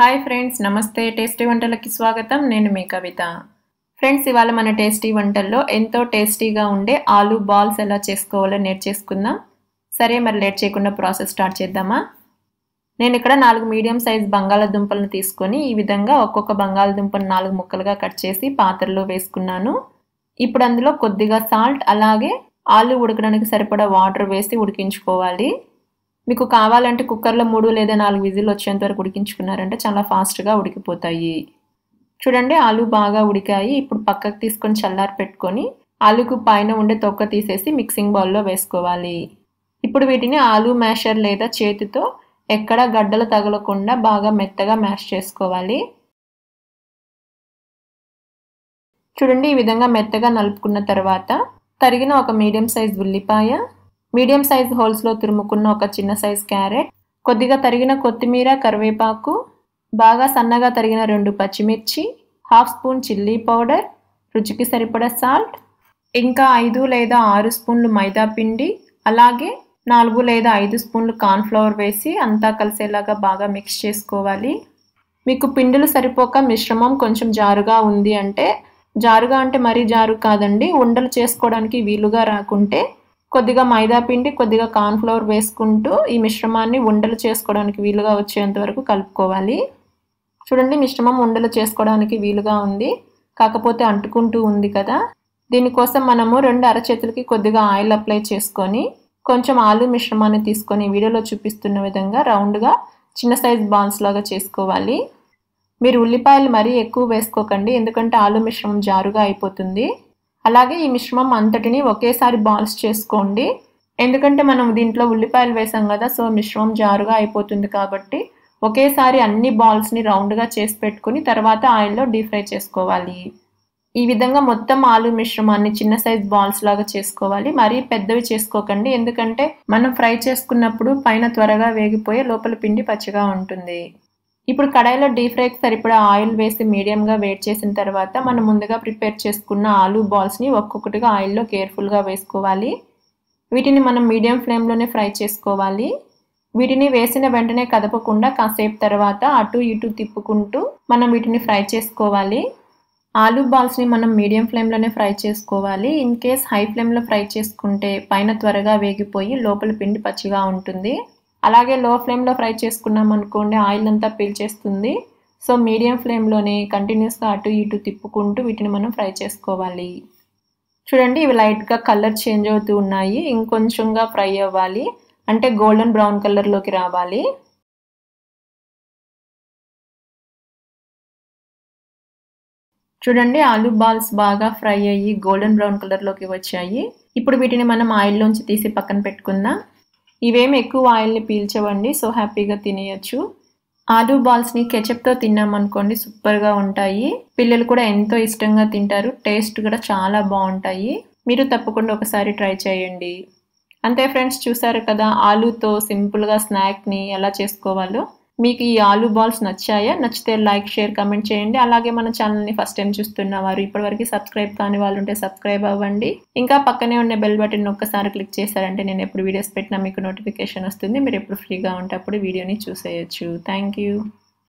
hi friends నమస్తే tasty వంటలకి స్వాగతం నేను మీ కవిత ఫ్రెండ్స్ ఇవాళ మన టేస్టీ వంటల్లో ఎంతో టేస్టీగా ఉండే ఆలూ బాల్స్ ఎలా చేసుకోవాలో నేర్చేసుకుందాం సరే మరి లేట్ చేయకుండా ప్రాసెస్ స్టార్ట్ చేద్దామా నేను ఇక్కడ నాలుగు మీడియం సైజ్ బంగాళదుంపలను తీసుకొని ఈ విధంగా ఒక్కొక్క బంగాళదుంపను నాలుగు ముక్కలుగా కట్ చేసి పాత్రలో వేసుకున్నాను ఇప్పుడు అందులో కొద్దిగా సాల్ట్ అలాగే ఆలు ఉడకడానికి సరిపడా వాటర్ వేసి ఉడికించుకోవాలి మీకు కావాలంటే కుక్కర్లో మూడు లేదా నాలుగు విజిల్ వచ్చేంత వరకు ఉడికించుకున్నారంటే చాలా ఫాస్ట్గా ఉడికిపోతాయి చూడండి ఆలు బాగా ఉడికాయి ఇప్పుడు పక్కకు తీసుకొని చల్లారి పెట్టుకొని ఆలుకు పైన ఉండే తొక్క తీసేసి మిక్సింగ్ బౌల్లో వేసుకోవాలి ఇప్పుడు వీటిని ఆలు మ్యాషర్ లేదా చేతితో ఎక్కడ గడ్డలు తగలకుండా బాగా మెత్తగా మ్యాష్ చేసుకోవాలి చూడండి ఈ విధంగా మెత్తగా నలుపుకున్న తర్వాత తరిగిన ఒక మీడియం సైజ్ ఉల్లిపాయ మీడియం సైజ్ హోల్స్లో తురుముకున్న ఒక చిన్న సైజ్ క్యారెట్ కొద్దిగా తరిగిన కొత్తిమీర కరివేపాకు బాగా సన్నగా తరిగిన రెండు పచ్చిమిర్చి హాఫ్ స్పూన్ చిల్లీ పౌడర్ రుచికి సరిపడ సాల్ట్ ఇంకా ఐదు లేదా ఆరు స్పూన్లు మైదా పిండి అలాగే నాలుగు లేదా ఐదు స్పూన్లు కార్న్ఫ్లవర్ వేసి అంతా కలిసేలాగా బాగా మిక్స్ చేసుకోవాలి మీకు పిండిలు సరిపోక మిశ్రమం కొంచెం జారుగా ఉంది అంటే జారుగా అంటే మరీ జారు కాదండి ఉండలు చేసుకోవడానికి వీలుగా రాకుంటే కొద్దిగా మైదా పిండి కొద్దిగా కార్న్ఫ్లవర్ వేసుకుంటూ ఈ మిశ్రమాన్ని ఉండలు చేసుకోవడానికి వీలుగా వచ్చేంత వరకు కలుపుకోవాలి చూడండి మిశ్రమం ఉండలు చేసుకోవడానికి వీలుగా ఉంది కాకపోతే అంటుకుంటూ ఉంది కదా దీనికోసం మనము రెండు అరచేతులకి కొద్దిగా ఆయిల్ అప్లై చేసుకొని కొంచెం ఆలు మిశ్రమాన్ని తీసుకొని వీడియోలో చూపిస్తున్న విధంగా రౌండ్గా చిన్న సైజ్ బాన్స్ లాగా చేసుకోవాలి మీరు ఉల్లిపాయలు మరీ ఎక్కువ వేసుకోకండి ఎందుకంటే ఆలు మిశ్రమం జారుగా అయిపోతుంది అలాగే ఈ మిశ్రమం అంతటిని ఒకేసారి బాల్స్ చేసుకోండి ఎందుకంటే మనం దీంట్లో ఉల్లిపాయలు వేసాం కదా సో మిశ్రమం జారుగా అయిపోతుంది కాబట్టి ఒకేసారి అన్ని బాల్స్ని రౌండ్గా చేసి పెట్టుకుని తర్వాత ఆయిల్లో డీప్ ఫ్రై చేసుకోవాలి ఈ విధంగా మొత్తం ఆలు మిశ్రమాన్ని చిన్న సైజ్ బాల్స్ లాగా చేసుకోవాలి మరీ పెద్దవి చేసుకోకండి ఎందుకంటే మనం ఫ్రై చేసుకున్నప్పుడు పైన త్వరగా వేగిపోయే లోపల పిండి పచ్చిగా ఉంటుంది ఇప్పుడు కడాయిలో డీప్ ఫ్రైకి సరిపడా ఆయిల్ వేసి మీడియంగా వేట్ చేసిన తర్వాత మనం ముందుగా ప్రిపేర్ చేసుకున్న ఆలూ బాల్స్ని ఒక్కొక్కటిగా ఆయిల్లో కేర్ఫుల్గా వేసుకోవాలి వీటిని మనం మీడియం ఫ్లేమ్లోనే ఫ్రై చేసుకోవాలి వీటిని వేసిన వెంటనే కదపకుండా కాసేపు తర్వాత అటు ఇటు తిప్పుకుంటూ మనం వీటిని ఫ్రై చేసుకోవాలి ఆలూ బాల్స్ని మనం మీడియం ఫ్లేమ్లోనే ఫ్రై చేసుకోవాలి ఇన్ కేస్ హై ఫ్లేమ్లో ఫ్రై చేసుకుంటే పైన త్వరగా వేగిపోయి లోపల పిండి పచ్చిగా ఉంటుంది అలాగే లో ఫ్లేమ్లో ఫ్రై చేసుకున్నాం అనుకోండి ఆయిల్ అంతా పీల్చేస్తుంది సో మీడియం ఫ్లేమ్లోనే కంటిన్యూస్గా అటు ఇటు తిప్పుకుంటూ వీటిని మనం ఫ్రై చేసుకోవాలి చూడండి ఇవి లైట్గా కలర్ చేంజ్ అవుతూ ఉన్నాయి ఇంకొంచెంగా ఫ్రై అవ్వాలి అంటే గోల్డెన్ బ్రౌన్ కలర్లోకి రావాలి చూడండి ఆలూ బాల్స్ బాగా ఫ్రై అయ్యి గోల్డెన్ బ్రౌన్ కలర్లోకి వచ్చాయి ఇప్పుడు వీటిని మనం ఆయిల్లోంచి తీసి పక్కన పెట్టుకుందాం ఇవేమి ఎక్కువ ఆయిల్ని పీల్చవండి సో హ్యాపీగా తినేయచ్చు ఆలూ బాల్స్ని కెచప్తో తిన్నామనుకోండి సూపర్గా ఉంటాయి పిల్లలు కూడా ఎంతో ఇష్టంగా తింటారు టేస్ట్ కూడా చాలా బాగుంటాయి మీరు తప్పకుండా ఒకసారి ట్రై చేయండి అంతే ఫ్రెండ్స్ చూసారు కదా ఆలూతో సింపుల్గా స్నాక్ని ఎలా చేసుకోవాలో మీకు ఈ ఆలు బాల్స్ నచ్చాయా నచ్చితే లైక్ షేర్ కమెంట్ చేయండి అలాగే మన ఛానల్ని ఫస్ట్ టైం చూస్తున్నవారు ఇప్పటివరకు సబ్స్క్రైబ్ కాని వాళ్ళు ఉంటే సబ్స్క్రైబ్ అవ్వండి ఇంకా పక్కనే ఉన్న బెల్ బటన్ ఒక్కసారి క్లిక్ చేశారంటే నేను ఎప్పుడు వీడియోస్ పెట్టినా మీకు నోటిఫికేషన్ వస్తుంది మీరు ఎప్పుడు ఫ్రీగా ఉంటే అప్పుడు వీడియోని చూసేయచ్చు థ్యాంక్